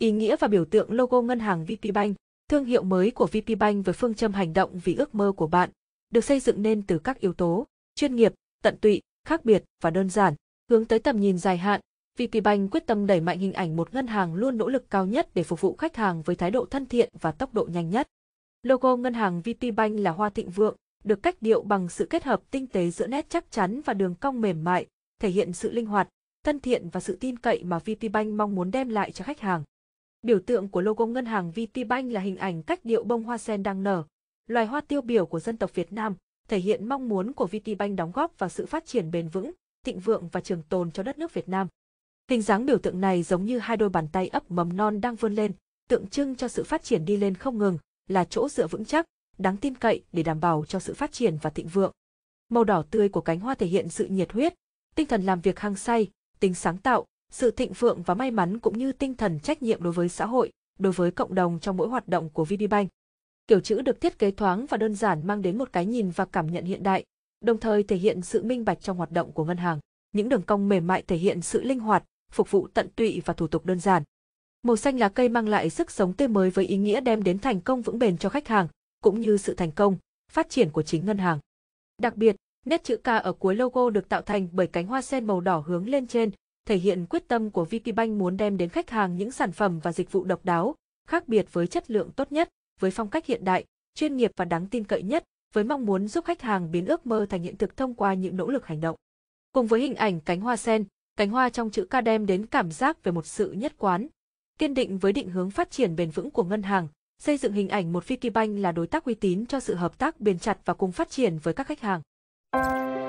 Ý nghĩa và biểu tượng logo ngân hàng VPBank, thương hiệu mới của VPBank với phương châm hành động vì ước mơ của bạn, được xây dựng nên từ các yếu tố chuyên nghiệp, tận tụy, khác biệt và đơn giản, hướng tới tầm nhìn dài hạn. VPBank quyết tâm đẩy mạnh hình ảnh một ngân hàng luôn nỗ lực cao nhất để phục vụ khách hàng với thái độ thân thiện và tốc độ nhanh nhất. Logo ngân hàng VPBank là hoa thịnh vượng, được cách điệu bằng sự kết hợp tinh tế giữa nét chắc chắn và đường cong mềm mại, thể hiện sự linh hoạt, thân thiện và sự tin cậy mà VPBank mong muốn đem lại cho khách hàng. Biểu tượng của logo ngân hàng VPBank là hình ảnh cách điệu bông hoa sen đang nở, loài hoa tiêu biểu của dân tộc Việt Nam, thể hiện mong muốn của VPBank đóng góp vào sự phát triển bền vững, thịnh vượng và trường tồn cho đất nước Việt Nam. Hình dáng biểu tượng này giống như hai đôi bàn tay ấp mầm non đang vươn lên, tượng trưng cho sự phát triển đi lên không ngừng, là chỗ dựa vững chắc, đáng tin cậy để đảm bảo cho sự phát triển và thịnh vượng. Màu đỏ tươi của cánh hoa thể hiện sự nhiệt huyết, tinh thần làm việc hăng say, tính sáng tạo, sự thịnh vượng và may mắn cũng như tinh thần trách nhiệm đối với xã hội, đối với cộng đồng trong mỗi hoạt động của VPBank. Kiểu chữ được thiết kế thoáng và đơn giản mang đến một cái nhìn và cảm nhận hiện đại, đồng thời thể hiện sự minh bạch trong hoạt động của ngân hàng. Những đường cong mềm mại thể hiện sự linh hoạt, phục vụ tận tụy và thủ tục đơn giản. Màu xanh lá cây mang lại sức sống tươi mới với ý nghĩa đem đến thành công vững bền cho khách hàng, cũng như sự thành công, phát triển của chính ngân hàng. Đặc biệt, nét chữ K ở cuối logo được tạo thành bởi cánh hoa sen màu đỏ hướng lên trên, thể hiện quyết tâm của VPBank muốn đem đến khách hàng những sản phẩm và dịch vụ độc đáo, khác biệt với chất lượng tốt nhất, với phong cách hiện đại, chuyên nghiệp và đáng tin cậy nhất, với mong muốn giúp khách hàng biến ước mơ thành hiện thực thông qua những nỗ lực hành động. Cùng với hình ảnh cánh hoa sen, cánh hoa trong chữ ca đem đến cảm giác về một sự nhất quán, kiên định với định hướng phát triển bền vững của ngân hàng, xây dựng hình ảnh một Vkibank là đối tác uy tín cho sự hợp tác bền chặt và cùng phát triển với các khách hàng.